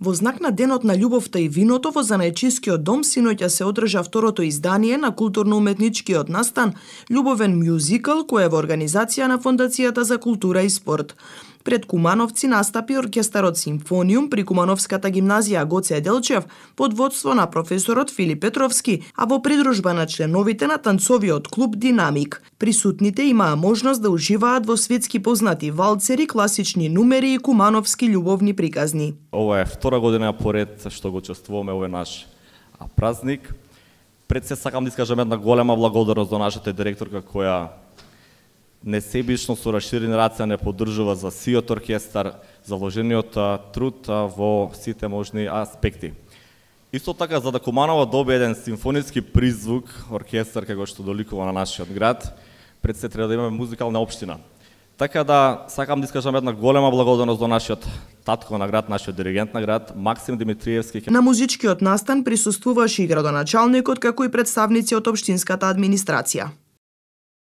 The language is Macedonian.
Во знак на Денот на љубовта и виното во Занаечискиот дом синоќа се одржа второто издание на културно-уметничкиот настан Љубовен мюзикл кој е во организација на Фондацијата за култура и спорт. Пред Кумановци настапи оркестарот Симфониум при Кумановската гимназија Гоце Делчев под водство на професорот Филип Петровски, а во придружба на членовите на танцовиот клуб Динамик. Присутните имаа можност да уживаат во светски познати валцери, класични нумери и кумановски љубовни приказни. Ова е втора година поред што го чествуваме овој наш празник. Пред се сакам да искажам една голема благодарност до нашата директорка која несебично со расширени раце не поддржува за сиот оркестар, заложениот труд во сите можни аспекти. Исто така, за да Куманова доби еден симфониски призвук, оркестар како што доликува на нашиот град, пред се треба да имаме музикална општина. Така да, сакам да искажам една голема благодарност до нашиот татко на град, нашиот диригент на град, Максим Димитриевски. На музичкиот настан присуствуваше и градоначалникот, како и представници од Обштинската администрација.